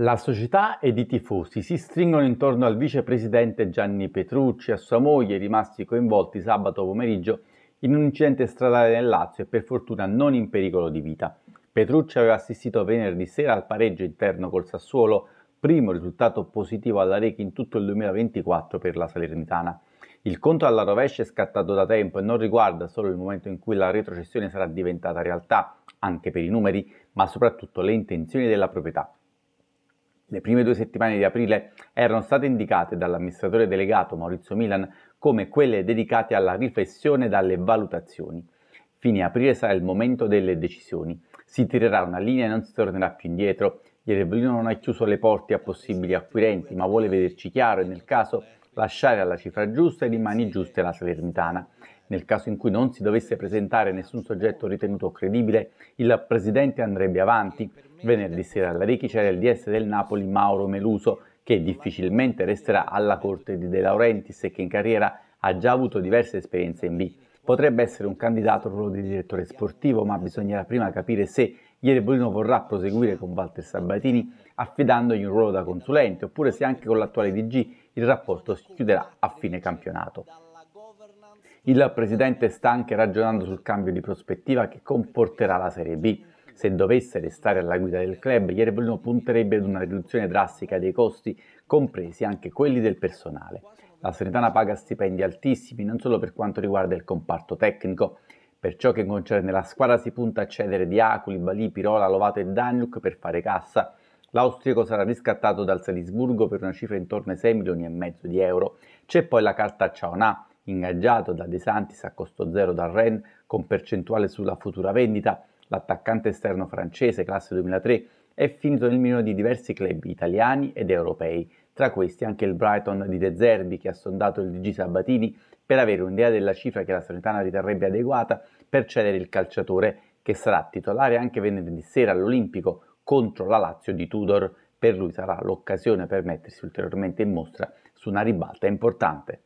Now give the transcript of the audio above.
La società ed i tifosi si stringono intorno al vicepresidente Gianni Petrucci e a sua moglie rimasti coinvolti sabato pomeriggio in un incidente stradale nel Lazio e per fortuna non in pericolo di vita. Petrucci aveva assistito venerdì sera al pareggio interno col Sassuolo, primo risultato positivo alla Rechi in tutto il 2024 per la Salernitana. Il conto alla rovescia è scattato da tempo e non riguarda solo il momento in cui la retrocessione sarà diventata realtà, anche per i numeri, ma soprattutto le intenzioni della proprietà. Le prime due settimane di aprile erano state indicate dall'amministratore delegato Maurizio Milan come quelle dedicate alla riflessione dalle valutazioni. Fine aprile sarà il momento delle decisioni. Si tirerà una linea e non si tornerà più indietro. Iervolino non ha chiuso le porte a possibili acquirenti, ma vuole vederci chiaro e nel caso lasciare alla cifra giusta e di mani giuste la Salernitana. Nel caso in cui non si dovesse presentare nessun soggetto ritenuto credibile, il presidente andrebbe avanti. Venerdì sera alla Ricchi c'era il DS del Napoli Mauro Meluso, che difficilmente resterà alla corte di De Laurentiis e che in carriera ha già avuto diverse esperienze in B. Potrebbe essere un candidato al ruolo di direttore sportivo, ma bisognerà prima capire se Ieri Bruno vorrà proseguire con Walter Sabatini affidandogli un ruolo da consulente, oppure se anche con l'attuale DG il rapporto si chiuderà a fine campionato. Il presidente sta anche ragionando sul cambio di prospettiva che comporterà la Serie B. Se dovesse restare alla guida del club, Iervolino punterebbe ad una riduzione drastica dei costi, compresi anche quelli del personale. La Serenitana paga stipendi altissimi non solo per quanto riguarda il comparto tecnico, per ciò che concerne la squadra si punta a cedere di Aculi, Balì, Pirola, Lovato e Daniuk per fare cassa, L'austriaco sarà riscattato dal Salisburgo per una cifra intorno ai 6 milioni e mezzo di euro. C'è poi la carta Ciaonà, ingaggiato da De Santis a costo zero dal Rennes con percentuale sulla futura vendita. L'attaccante esterno francese, classe 2003, è finito nel milione di diversi club italiani ed europei, tra questi anche il Brighton di De Zerbi che ha sondato il DG Sabatini per avere un'idea della cifra che la Salernitana riterrebbe adeguata per cedere il calciatore che sarà titolare anche venerdì sera all'Olimpico contro la Lazio di Tudor, per lui sarà l'occasione per mettersi ulteriormente in mostra su una ribalta importante.